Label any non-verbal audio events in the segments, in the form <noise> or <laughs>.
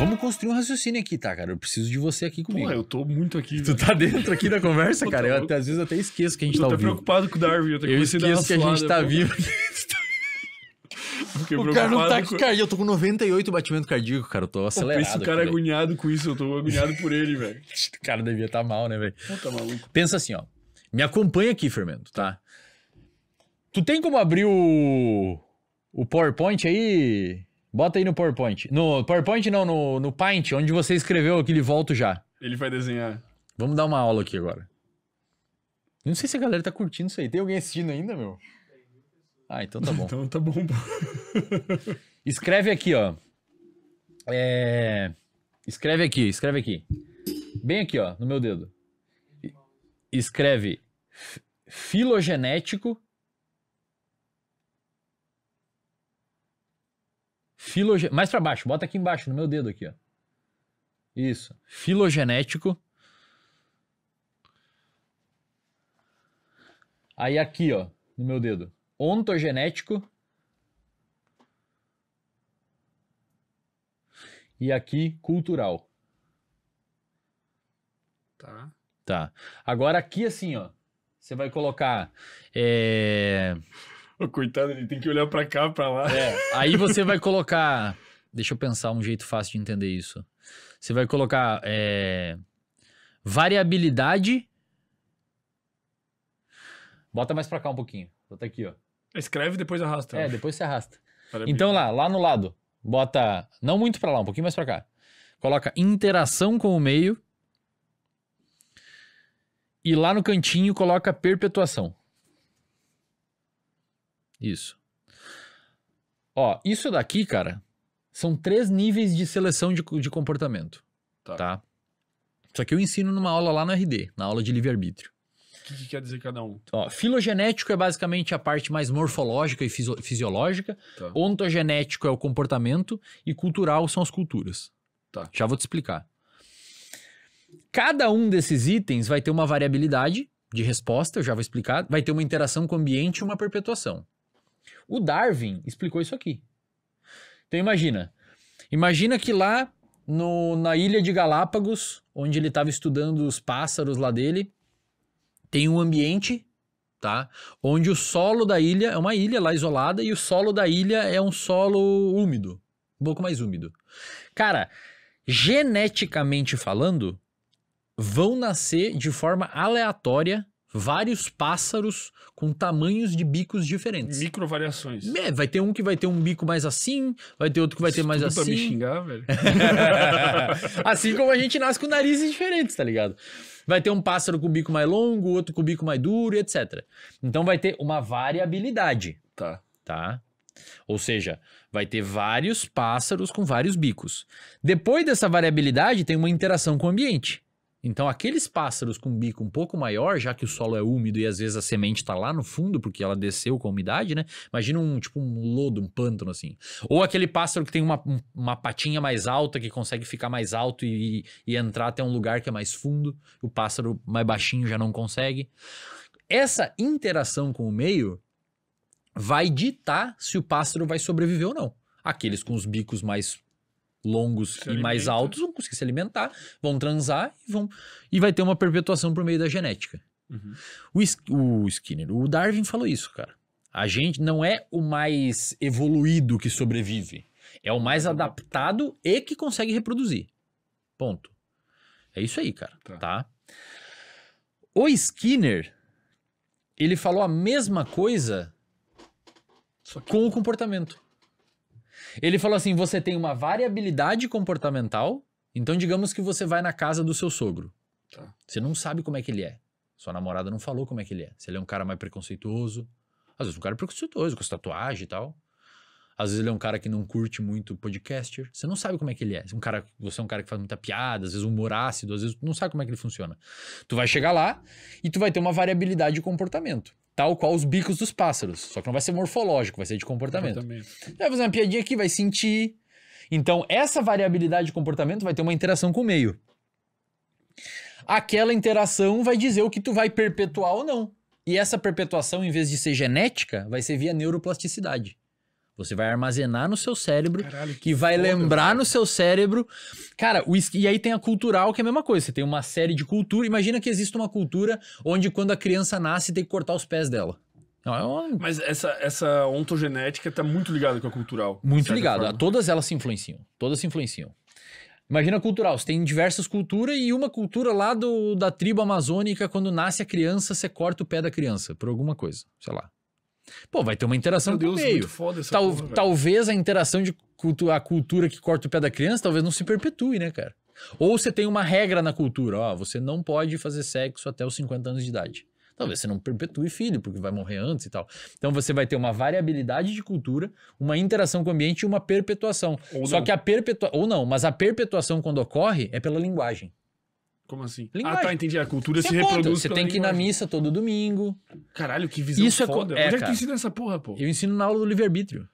Vamos construir um raciocínio aqui, tá, cara? Eu preciso de você aqui comigo. Pô, eu tô muito aqui. Tu tá dentro aqui da conversa, <laughs> cara? Eu até, às vezes até esqueço que a gente eu tá vivo. Eu tô preocupado com o Darwin. Eu, eu esqueço que a gente tá vivo. Fiquei <laughs> o cara não tá aqui, cara. Eu tô com 98 batimento cardíaco, cara. Eu é tô acelerado. Pensa o cara aqui, agoniado com isso. Eu tô agoniado por ele, velho. <laughs> o cara devia estar tá mal, né, velho? Tá maluco. Pensa assim, ó. Me acompanha aqui, Fermento, tá? Tu tem como abrir o, o PowerPoint aí, Bota aí no PowerPoint. No PowerPoint não, no, no Paint, onde você escreveu aquele volto já. Ele vai desenhar. Vamos dar uma aula aqui agora. Não sei se a galera tá curtindo isso aí. Tem alguém assistindo ainda, meu? Ah, então tá bom. então tá bom. <laughs> escreve aqui, ó. É... Escreve aqui, escreve aqui. Bem aqui, ó, no meu dedo. Escreve filogenético Filoge... Mais para baixo, bota aqui embaixo, no meu dedo aqui, ó. Isso. Filogenético. Aí aqui, ó, no meu dedo. Ontogenético. E aqui, cultural. Tá. Tá. Agora aqui, assim, ó. Você vai colocar. É... O <laughs> coitado, ele tem que olhar para cá, para lá. É, aí você vai colocar. Deixa eu pensar um jeito fácil de entender isso. Você vai colocar é, variabilidade. Bota mais para cá um pouquinho. Bota aqui, ó. Escreve e depois arrasta. É, depois você arrasta. Então lá, lá no lado, bota não muito para lá, um pouquinho mais para cá. Coloca interação com o meio. E lá no cantinho coloca perpetuação. Isso. Ó, isso daqui, cara, são três níveis de seleção de, de comportamento. Tá. tá. Isso aqui eu ensino numa aula lá na RD, na aula de livre-arbítrio. O que, que, quer dizer cada um? Ó, filogenético é basicamente a parte mais morfológica e fisi fisiológica. Tá. Ontogenético é o comportamento. E cultural são as culturas. Tá. Já vou te explicar. Cada um desses itens vai ter uma variabilidade de resposta, eu já vou explicar. Vai ter uma interação com o ambiente e uma perpetuação. O Darwin explicou isso aqui. Então imagina, imagina que lá no, na ilha de Galápagos, onde ele estava estudando os pássaros lá dele, tem um ambiente, tá? Onde o solo da ilha é uma ilha lá isolada e o solo da ilha é um solo úmido, um pouco mais úmido. Cara, geneticamente falando, vão nascer de forma aleatória vários pássaros com tamanhos de bicos diferentes. variações. É, vai ter um que vai ter um bico mais assim, vai ter outro que vai ter mais tudo assim. Pra me xingar, velho. <laughs> assim como a gente nasce com narizes diferentes, tá ligado? Vai ter um pássaro com o bico mais longo, outro com o bico mais duro, etc. Então vai ter uma variabilidade. Tá. Tá? Ou seja, vai ter vários pássaros com vários bicos. Depois dessa variabilidade, tem uma interação com o ambiente. Então, aqueles pássaros com bico um pouco maior, já que o solo é úmido e às vezes a semente está lá no fundo porque ela desceu com a umidade, né? Imagina um tipo um lodo, um pântano assim. Ou aquele pássaro que tem uma, uma patinha mais alta que consegue ficar mais alto e, e entrar até um lugar que é mais fundo. O pássaro mais baixinho já não consegue. Essa interação com o meio vai ditar se o pássaro vai sobreviver ou não. Aqueles com os bicos mais longos se e alimenta. mais altos vão conseguir se alimentar, vão transar e vão e vai ter uma perpetuação por meio da genética. Uhum. O, o Skinner, o Darwin falou isso, cara. A gente não é o mais evoluído que sobrevive, é o mais adaptado e que consegue reproduzir. Ponto. É isso aí, cara, tá? tá? O Skinner, ele falou a mesma coisa que... com o comportamento. Ele falou assim: você tem uma variabilidade comportamental. Então, digamos que você vai na casa do seu sogro. Tá. Você não sabe como é que ele é. Sua namorada não falou como é que ele é. Se ele é um cara mais preconceituoso. Às vezes um cara é preconceituoso, com tatuagem e tal. Às vezes ele é um cara que não curte muito podcaster. Você não sabe como é que ele é. Um cara, você é um cara que faz muita piada, às vezes humor ácido, às vezes não sabe como é que ele funciona. Tu vai chegar lá e tu vai ter uma variabilidade de comportamento. Tal qual os bicos dos pássaros. Só que não vai ser morfológico, vai ser de comportamento. Vai fazer uma piadinha aqui, vai sentir. Então, essa variabilidade de comportamento vai ter uma interação com o meio. Aquela interação vai dizer o que tu vai perpetuar ou não. E essa perpetuação, em vez de ser genética, vai ser via neuroplasticidade. Você vai armazenar no seu cérebro Caralho, que e vai foda, lembrar cara. no seu cérebro. Cara, o, e aí tem a cultural, que é a mesma coisa. Você tem uma série de cultura. Imagina que existe uma cultura onde quando a criança nasce tem que cortar os pés dela. Não, é uma... Mas essa, essa ontogenética está muito ligada com a cultural. Muito ligada. Todas elas se influenciam. Todas se influenciam. Imagina cultural, você tem diversas culturas e uma cultura lá do, da tribo amazônica, quando nasce a criança, você corta o pé da criança, por alguma coisa, sei lá. Pô, vai ter uma interação Meu Deus, com é o meio. Foda essa Tal, talvez a interação de cultu a cultura que corta o pé da criança talvez não se perpetue, né, cara? Ou você tem uma regra na cultura, ó, você não pode fazer sexo até os 50 anos de idade. Talvez você não perpetue filho, porque vai morrer antes e tal. Então você vai ter uma variabilidade de cultura, uma interação com o ambiente e uma perpetuação. Ou Só não. que a perpetuação. Ou não, mas a perpetuação, quando ocorre, é pela linguagem. Como assim? Ah, linguagem. Ah, tá, entendi. A cultura você se é conta, reproduz. Você tem que ir na missa todo domingo. Caralho, que visão Isso é foda. É, Onde é que tu ensina essa porra, pô? Eu ensino na aula do livre-arbítrio.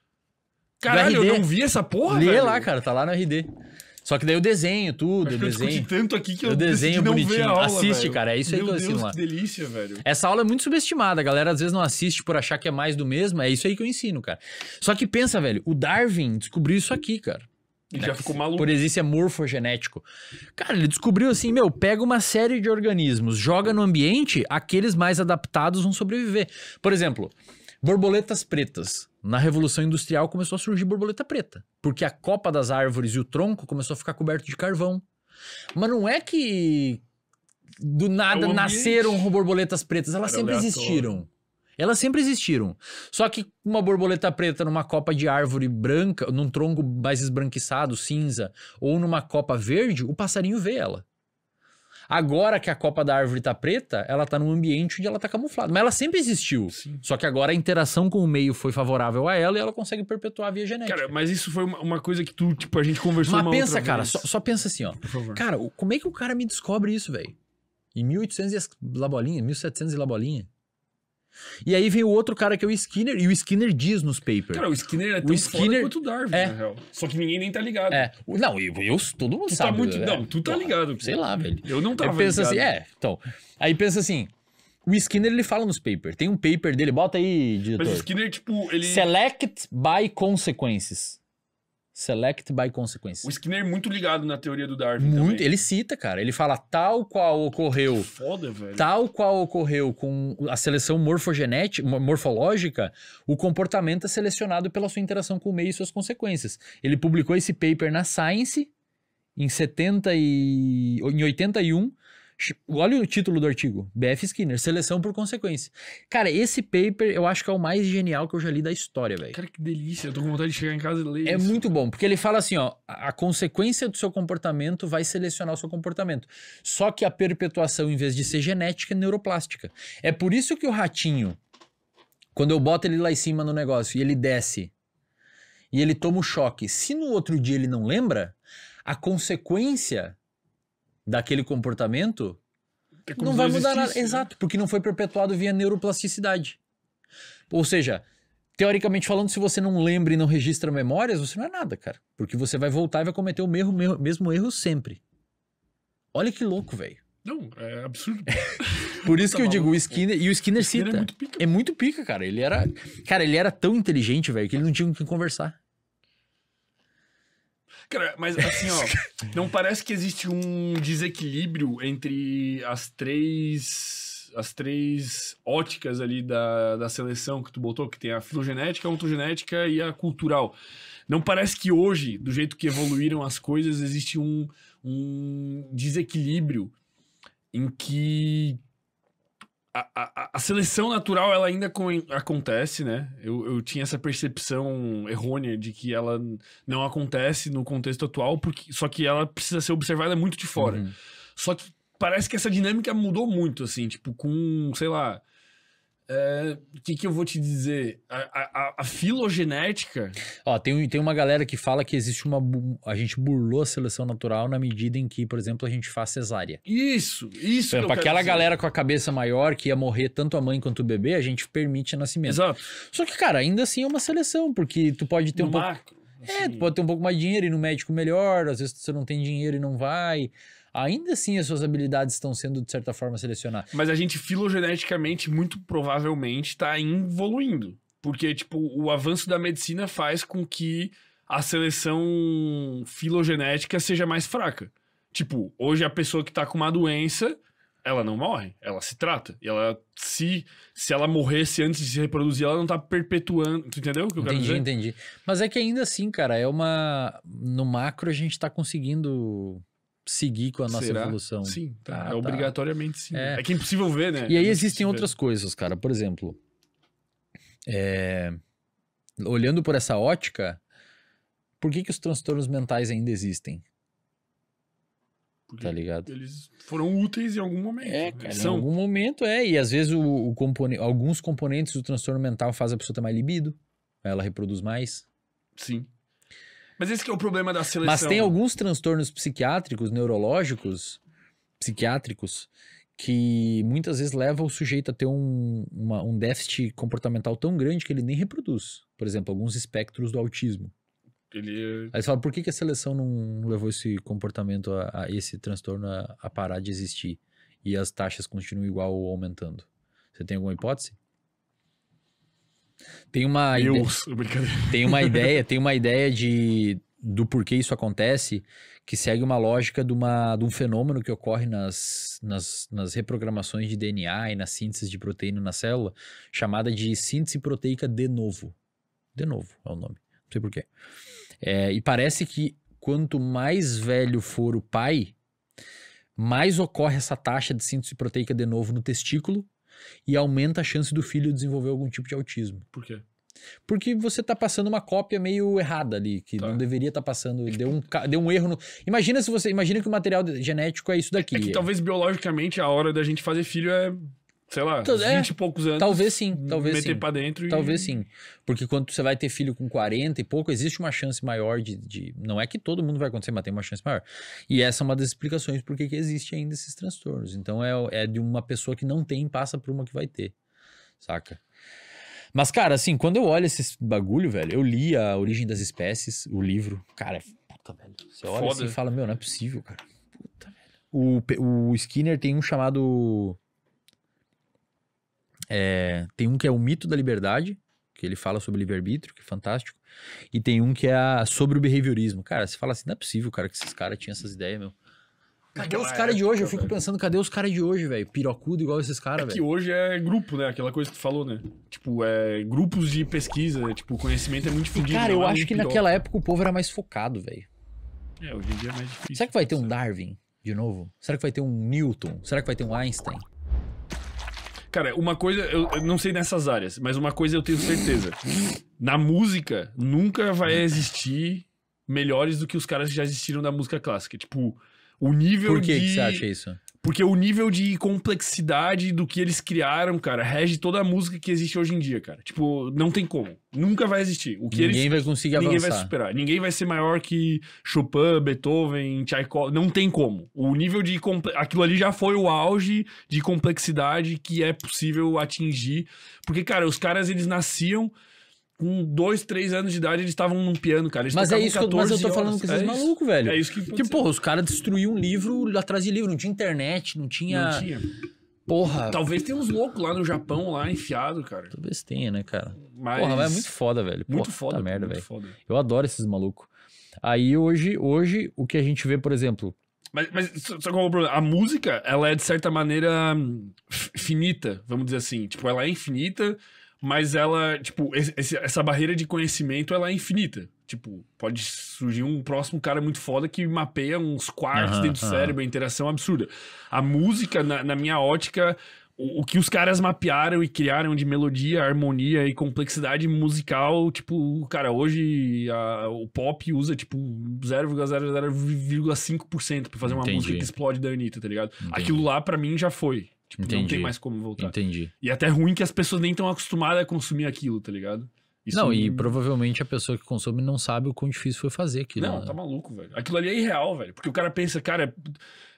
Caralho, eu não vi essa porra, Lê velho. lá, cara, tá lá no RD. Só que daí eu desenho tudo, Acho eu desenho. Eu tanto aqui que eu, eu desenho bonitinho. Aula, assiste, velho. cara, é isso aí que eu ensino Deus, lá. Que delícia, velho. Essa aula é muito subestimada, a galera às vezes não assiste por achar que é mais do mesmo, é isso aí que eu ensino, cara. Só que pensa, velho, o Darwin descobriu isso aqui, cara. E já é, ficou maluco. Por existência é morfogenético. Cara, ele descobriu assim, meu, pega uma série de organismos, joga no ambiente, aqueles mais adaptados vão sobreviver. Por exemplo, borboletas pretas. Na Revolução Industrial começou a surgir borboleta preta, porque a copa das árvores e o tronco começou a ficar coberto de carvão. Mas não é que do é nada nasceram borboletas pretas, elas Era sempre aleatório. existiram. Elas sempre existiram. Só que uma borboleta preta numa copa de árvore branca, num tronco mais esbranquiçado, cinza, ou numa copa verde, o passarinho vê ela. Agora que a copa da árvore tá preta, ela tá num ambiente onde ela tá camuflada. Mas ela sempre existiu. Sim. Só que agora a interação com o meio foi favorável a ela e ela consegue perpetuar a via genética. Cara, mas isso foi uma, uma coisa que tu, tipo, a gente conversou Mas uma pensa, cara, só, só, pensa assim, ó. Por favor. Cara, como é que o cara me descobre isso, velho? Em 1800 e as, labolinhas, bolinha, 1700 e labolinha? bolinha. E aí vem o outro cara que é o Skinner, e o Skinner diz nos papers. Cara, o Skinner é tão o Skinner... quanto o Darwin, é... na real. Só que ninguém nem tá ligado. É. Não, eu, eu todo mundo tu tá sabe. Tá muito... né? Não, tu tá ligado. Sei lá, velho. Eu não tava eu penso assim, ligado. assim, é, então. Aí pensa assim, o Skinner, ele fala nos papers. Tem um paper dele, bota aí, diretor. Mas o Skinner, tipo, ele... Select by consequences. Select by consequence. O Skinner é muito ligado na teoria do Darwin. Muito, também. ele cita, cara. Ele fala tal qual ocorreu. Foda, velho. Tal qual ocorreu com a seleção morfogenética, morfológica, o comportamento é selecionado pela sua interação com o meio e suas consequências. Ele publicou esse paper na Science em 70 e em 81 Olha o título do artigo: BF Skinner, seleção por consequência. Cara, esse paper eu acho que é o mais genial que eu já li da história, velho. Cara, que delícia. Eu tô com vontade de chegar em casa e ler. É isso. muito bom, porque ele fala assim: ó, a consequência do seu comportamento vai selecionar o seu comportamento. Só que a perpetuação, em vez de ser genética, é neuroplástica. É por isso que o ratinho, quando eu boto ele lá em cima no negócio e ele desce e ele toma o choque, se no outro dia ele não lembra, a consequência daquele comportamento, é não vai mudar nada. Né? Exato, porque não foi perpetuado via neuroplasticidade. Ou seja, teoricamente falando, se você não lembra e não registra memórias, você não é nada, cara. Porque você vai voltar e vai cometer o mesmo, mesmo, erro sempre. Olha que louco, velho. Não, é absurdo. <laughs> Por isso tá que eu maluco. digo, o Skinner. E o Skinner, Skinner é cita. É muito, pica. é muito pica, cara. Ele era. Cara, ele era tão inteligente, velho, que ele não tinha com quem conversar. Cara, mas assim, ó, <laughs> não parece que existe um desequilíbrio entre as três as três óticas ali da, da seleção que tu botou, que tem a filogenética, a ontogenética e a cultural. Não parece que hoje, do jeito que evoluíram as coisas, existe um, um desequilíbrio em que a, a, seleção natural ela ainda acontece, né? Eu, eu tinha essa percepção errônea de que ela não acontece no contexto atual, porque só que ela precisa ser observada muito de fora. Uhum. Só que parece que essa dinâmica mudou muito, assim, tipo, com, sei lá, o eh, é, que, que eu vou te dizer? A, a, a, filogenética. Ó, tem, tem uma galera que fala que existe uma. A gente burlou a seleção natural na medida em que, por exemplo, a gente faz cesárea. Isso, isso. Para aquela dizer. galera com a cabeça maior que ia morrer tanto a mãe quanto o bebê, a gente permite nascimento. Exato. Só que, cara, ainda assim é uma seleção, porque tu pode ter no um macro, pouco. É, assim... É, tu pode ter um pouco mais de dinheiro e no médico melhor, às vezes você não tem dinheiro e não vai ainda assim as suas habilidades estão sendo, de certa forma, selecionadas. Mas a gente filogeneticamente, muito provavelmente, está evoluindo. Porque, tipo, o avanço da medicina faz com que a seleção filogenética seja mais fraca. Tipo, hoje a pessoa que tá com uma doença, ela não morre, ela se trata. E ela, se, se ela morresse antes de se reproduzir, ela não tá perpetuando. Tu entendeu o que eu entendi, quero dizer? Entendi, entendi. Mas é que ainda assim, cara, é uma. No macro a gente tá conseguindo seguir com a nossa Será? evolução. Sim, tá. Ah, é tá. obrigatoriamente sim. É. é. que é impossível ver, né? E aí é existem outras ver. coisas, cara. Por exemplo, é... olhando por essa ótica, por que, que os transtornos mentais ainda existem? Porque tá ligado? Eles foram úteis em algum momento. É, né? cara, são... em algum momento é. E às vezes o, o componente, alguns componentes do transtorno mental fazem a pessoa ter mais libido, ela reproduz mais. Sim. Mas esse é o problema da seleção. Mas tem alguns transtornos psiquiátricos, neurológicos, psiquiátricos, que muitas vezes levam o sujeito a ter um, uma, um déficit comportamental tão grande que ele nem reproduz. Por exemplo, alguns espectros do autismo. Ele... É- Aí você fala, por que, que a seleção não levou esse comportamento, a, a esse transtorno a, a, parar de existir? E as taxas continuam igual ou aumentando? Você tem alguma hipótese? Tem uma Deus, ideia, tem uma <laughs> ideia, tem uma ideia de do porquê isso acontece que segue uma lógica de, uma, de um fenômeno que ocorre nas, nas, nas reprogramações de DNA e na síntese de proteína na célula, chamada de síntese proteica de novo. De novo é o nome, não sei porquê. É, e parece que quanto mais velho for o pai, mais ocorre essa taxa de síntese proteica de novo no testículo e aumenta a chance do filho desenvolver algum tipo de autismo. Por quê? Porque você tá passando uma cópia meio errada ali, que tá. não deveria estar tá passando. É deu um, deu um erro no. Imagina se você. Imagina que o material genético é isso daqui. É que, é. talvez biologicamente a hora da gente fazer filho é sei lá, então, 20 é, e poucos anos. Talvez sim, talvez meter sim. Meter pra dentro Talvez e... sim. Porque quando você vai ter filho com 40 e pouco, existe uma chance maior de, de... Não é que todo mundo vai acontecer, mas tem uma chance maior. E essa é uma das explicações por que existe ainda esses transtornos. Então é, é de uma pessoa que não tem, passa por uma que vai ter. Saca? Mas, cara, assim, quando eu olho esse bagulho, velho, eu li A Origem das Espécies, o livro. Cara, puta, é velho. Você olha assim Foda. assim e fala, meu, não é possível, cara. Puta, velho. O, o Skinner tem um chamado é, tem um que é o mito da liberdade, que ele fala sobre livre-arbítrio, que é fantástico. E tem um que é sobre o behaviorismo. Cara, você fala assim, não é possível, cara, que esses caras tinham essas ideias, meu. Cadê os caras de hoje? Eu fico pensando, cadê os caras de hoje, velho? Pirocudo igual esses caras, velho. É que hoje é grupo, né? Aquela coisa que tu falou, né? Tipo, é grupos de pesquisa, né? tipo, o conhecimento é muito difundido. Cara, eu é acho que piroca. naquela época o povo era mais focado, velho. É, hoje em dia é mais difícil. Será que vai ter um Darwin de novo? Será que vai ter um Newton? Será que vai ter um Einstein? Cara, uma coisa, eu, eu não sei nessas áreas, mas uma coisa eu tenho certeza. Na música, nunca vai existir melhores do que os caras que já existiram da música clássica. Tipo, o nível Por que, de... que você acha isso? Porque o nível de complexidade do que eles criaram, cara, rege toda a música que existe hoje em dia, cara. Tipo, não tem como. Nunca vai existir. O que ninguém eles... vai conseguir ninguém avançar. Ninguém vai superar. Ninguém vai ser maior que Chopin, Beethoven, Tchaikovsky. Não tem como. O nível de... Comple... Aquilo ali já foi o auge de complexidade que é possível atingir. Porque, cara, os caras, eles nasciam com dois, três anos de idade, eles estavam num piano, cara. Eles mas é isso que eu, mas eu tô falando horas. com esses é malucos, velho. É isso que. Tipo, porra, os caras destruíam um livro atrás de livro. Não tinha internet, não tinha. Não tinha. Porra. Talvez tenha uns loucos lá no Japão, lá enfiado, cara. Talvez tenha, né, cara? Mas... Porra, mas é muito foda, velho. Porra, muito foda. Tá merda, velho. Foda. Eu adoro esses malucos. Aí hoje, hoje, o que a gente vê, por exemplo. Mas, mas só qual é o problema? A música, ela é de certa maneira finita, vamos dizer assim. Tipo, ela é infinita mas ela, tipo, esse, essa barreira de conhecimento, ela é infinita. Tipo, pode surgir um próximo cara muito foda que mapeia uns quartos uhum, dentro do cérebro, cérebro, interação absurda. A música, na, na minha ótica, o, o, que os caras mapearam e criaram de melodia, harmonia e complexidade musical, tipo, cara, hoje a, o pop usa, tipo, 0,005% pra fazer Entendi. uma música que explode da Anitta, tá ligado? Entendi. Aquilo lá, para mim, já foi. Tipo, Entendi. não tem mais como voltar. Entendi. E é até ruim que as pessoas nem estão acostumadas a consumir aquilo, tá ligado? Isso não, é... e provavelmente a pessoa que consome não sabe o quão difícil foi fazer aquilo. Não, né? tá maluco, velho. Aquilo ali é irreal, velho. Porque o cara pensa, cara,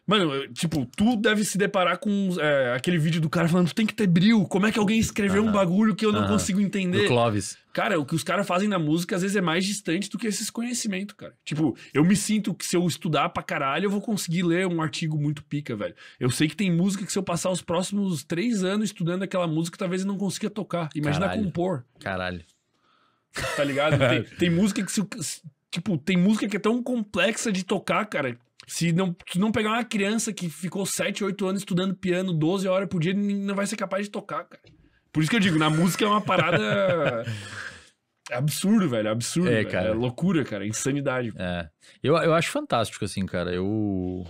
Mano, tipo, tu deve se deparar com é, aquele vídeo do cara falando: tu tem que ter bril. Como é que alguém escreveu um bagulho que eu não consigo entender? Do Clóvis. Cara, o que os caras fazem na música às vezes é mais distante do que esses conhecimentos, cara. Tipo, eu me sinto que se eu estudar pra caralho, eu vou conseguir ler um artigo muito pica, velho. Eu sei que tem música que se eu passar os próximos três anos estudando aquela música, talvez eu não consiga tocar. Imagina caralho. compor. Caralho. Tá ligado? <laughs> tem, tem música que se. Tipo, tem música que é tão complexa de tocar, cara, se não, não pegar uma criança que ficou 7, 8 anos estudando piano 12 horas por dia, não vai ser capaz de tocar, cara. Por isso que eu digo, na música é uma parada. <laughs> absurdo, velho. Absurdo. É, cara. É loucura, cara. É insanidade. É. Eu, eu acho fantástico, assim, cara. Eu.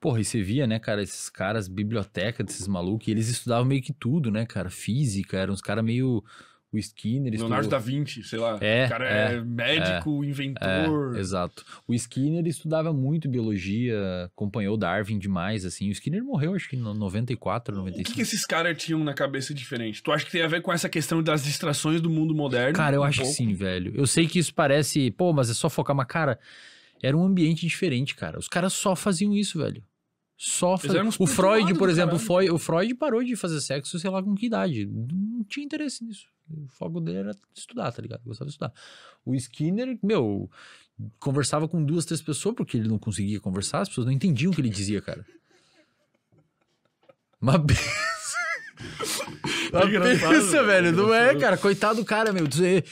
Porra, e você via, né, cara, esses caras, biblioteca desses malucos, eles estudavam meio que tudo, né, cara? Física, eram uns caras meio o Skinner. Leonardo da Vinci, sei lá. É, o cara é, é médico, é, inventor. É, exato. O Skinner estudava muito biologia, acompanhou Darwin demais, assim. O Skinner morreu, acho que em 94, 95. O que, que esses caras tinham na cabeça diferente? Tu acha que tem a ver com essa questão das distrações do mundo moderno? Cara, eu um acho pouco? que sim, velho. Eu sei que isso parece, pô, mas é só focar, uma cara, era um ambiente diferente, cara. Os caras só faziam isso, velho só faz... O Freud, por exemplo, foi... o Freud parou de fazer sexo, sei lá com que idade. Não tinha interesse nisso. O foco dele era estudar, tá ligado? gostava de estudar. O Skinner, meu, conversava com duas, três pessoas porque ele não conseguia conversar, as pessoas não entendiam o que ele dizia, cara. Mas pensa. uma pensa, <laughs> né? velho, não é, cara. Coitado do cara, meu. Dizer,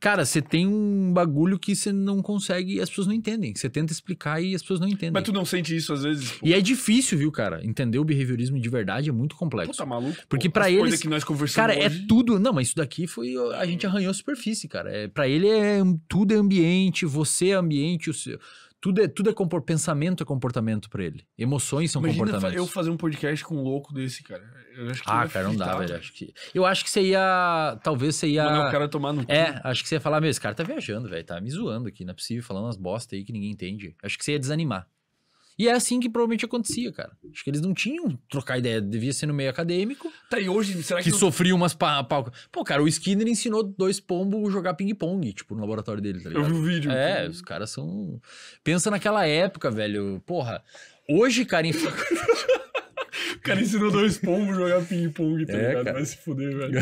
Cara, você tem um bagulho que você não consegue, as pessoas não entendem. Você tenta explicar e as pessoas não entendem. Mas tu não sente isso às vezes? Pô. Tipo e é difícil, viu, cara? Entender o behaviorismo de verdade é muito complexo. Puta, maluco. Porque para eles, que nós conversamos cara, é hoje... é tudo. Não, mas isso daqui foi a gente arranhou a superfície, cara. É, para ele é tudo é ambiente, você é ambiente, o seu tudo é, tudo é compor, pensamento é comportamento para ele. Emoções são Imagina comportamentos. eu fazer um podcast com um louco desse, cara. ah, cara, não dá, velho. Acho que... Eu acho que você ia. Talvez você ia. Mandar o cara tomar no. É, acho que você ia falar, meu, esse cara tá viajando, velho. Tá me zoando aqui. Não é possível, falando umas bosta aí que ninguém entende. Acho que você ia desanimar. E é assim que provavelmente acontecia, cara. Acho que eles não tinham trocar ideia, devia ser no meio acadêmico. Tá, e hoje, será que. Que não... sofria umas palcas. Pa... Pô, cara, o Skinner ensinou dois pombos jogar ping-pong, tipo, no laboratório dele, tá ligado? Eu vi o vídeo. É, os caras são. Pensa naquela época, velho. Porra, hoje, cara, em <laughs> O cara ensinou dois pombos jogar ping-pong, tá é, ligado? Cara. Vai se fuder, velho.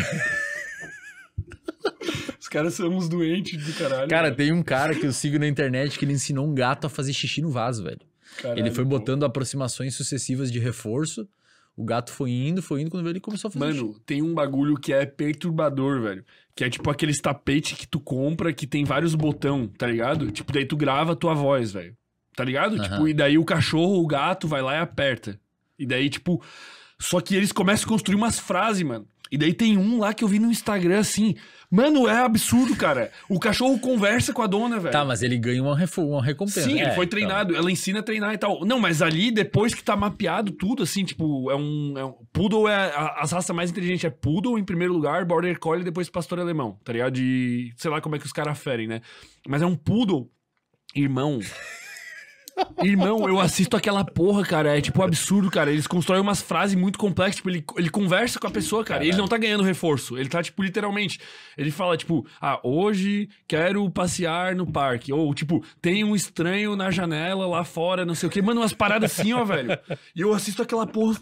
<laughs> Os caras são uns doentes do caralho. Cara, tem um cara que eu sigo na internet que ele ensinou um gato a fazer xixi no vaso, velho. Caralho, ele foi então. botando pô. aproximações sucessivas de reforço. O gato foi indo, foi indo, quando ele começou a fazer. Mano, tem um bagulho que é perturbador, velho. Que é tipo aqueles tapete que tu compra que tem vários botão, tá ligado? Tipo, daí tu grava a tua voz, velho. Tá ligado? Uhum. Tipo, e daí o cachorro, o gato vai lá e aperta. E daí, tipo. Só que eles começam a construir umas frases, mano. E daí tem um lá que eu vi no Instagram assim. Mano, é absurdo, cara. O cachorro conversa com a dona, velho. Tá, mas ele ganha uma, uma recompensa. Sim, é, ele foi então. treinado. Então... Ela ensina a treinar e tal. Não, mas ali, depois que tá mapeado tudo, assim, tipo, é um. É um poodle é a, as raças mais inteligentes. É poodle em primeiro lugar, border collie e depois pastor alemão, tá ligado? De. Sei lá como é que os caras ferem, né? Mas é um poodle, irmão. Irmão, eu assisto aquela porra, cara. É tipo um absurdo, cara. Eles constroem umas frases muito complexas. Tipo, ele, ele conversa com a pessoa, cara. E Ele não tá ganhando reforço. Ele tá, tipo, literalmente. Ele fala, tipo, ah, hoje quero passear no parque. Ou, tipo, tem um estranho na janela lá fora, não sei o quê. Manda umas paradas assim, ó, velho. E eu assisto aquela porra.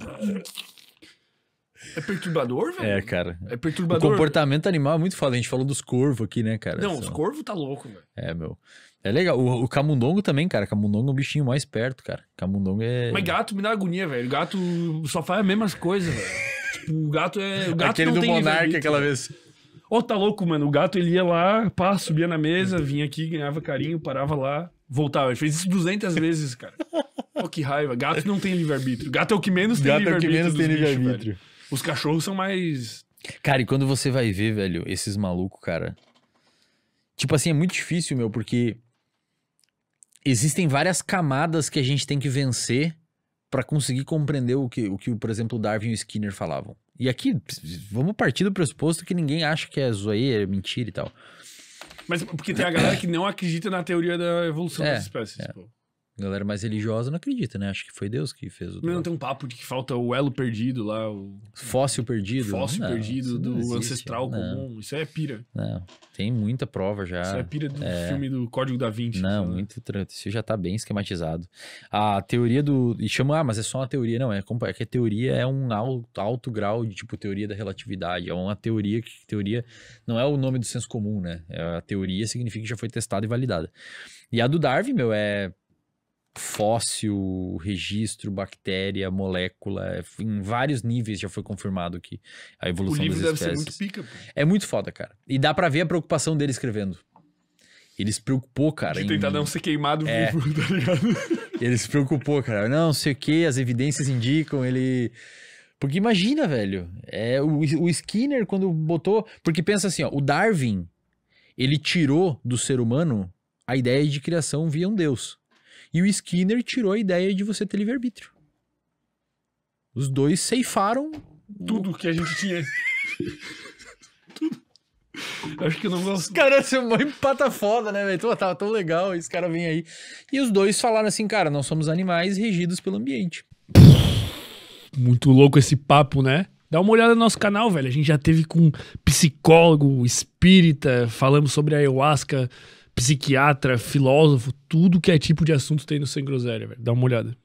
É perturbador, velho? É, cara. É perturbador. O comportamento animal é muito foda. A gente falou dos corvos aqui, né, cara? Não, São... os corvos tá louco, velho. É, meu. É legal. O, o camundongo também, cara. Camundongo é o bichinho mais perto, cara. Camundongo é. Mas gato me dá agonia, velho. Gato só faz as mesmas coisas, velho. <laughs> tipo, o gato é. O gato Aquele do Monarca aquela né? vez. Ô, oh, tá louco, mano. O gato ele ia lá, pá, subia na mesa, vinha aqui, ganhava carinho, parava lá, voltava. Ele fez isso 200 <laughs> vezes, cara. Pô, que raiva. Gato não tem livre-arbítrio. Gato é o que menos tem livre-arbítrio. Gato é o que menos tem livre-arbítrio. Os cachorros são mais. Cara, e quando você vai ver, velho, esses malucos, cara. Tipo assim, é muito difícil, meu, porque existem várias camadas que a gente tem que vencer para conseguir compreender o que, o que, por exemplo, Darwin e Skinner falavam. E aqui, vamos partir do pressuposto que ninguém acha que é zoeira, é mentira e tal. Mas porque tem a galera que não acredita na teoria da evolução é, das espécies. É. Pô galera mais religiosa não acredita, né? Acho que foi Deus que fez o. Não, tem um papo de que falta o elo perdido lá. O... Fóssil perdido. Fóssil não, perdido do existe, ancestral não. comum. Isso é pira. Não, tem muita prova já. Isso é pira do é... filme do Código da Vinci. Não, sabe? muito. Isso já tá bem esquematizado. A teoria do. E chama, ah, mas é só uma teoria. Não, é, é que a teoria é um alto, alto grau de tipo teoria da relatividade. É uma teoria que. Teoria não é o nome do senso comum, né? É, a teoria significa que já foi testada e validada. E a do Darwin, meu, é fóssil, registro, bactéria, molécula, é, em vários níveis já foi confirmado que a evolução o livro espécies. ser muito pica, pô. É muito foda, cara. E dá para ver a preocupação dele escrevendo. Ele se preocupou, cara. De tentar em... não ser queimado é... vivo, <laughs> tá ligado? Ele se preocupou, cara. Não, sei o que, as evidências indicam, ele. Porque imagina, velho. É, o, o Skinner, quando botou. Porque pensa assim, ó, o Darwin, ele tirou do ser humano a ideia de criação via um Deus. E o Skinner tirou a ideia de você ter livre-arbítrio. Os dois ceifaram. Tudo o... que a gente tinha. <laughs> Tudo. Acho que eu não gosto. Cara, seu mãe empata foda, né, velho? Tava tão legal, esse cara vem aí. E os dois falaram assim, cara, nós somos animais regidos pelo ambiente. Muito louco esse papo, né? Dá uma olhada no nosso canal, velho. A gente já teve com psicólogo, espírita, falamos sobre ayahuasca, psiquiatra, filósofo, tudo que é tipo de assunto tem no Sem Groselha, velho. Dá uma olhada.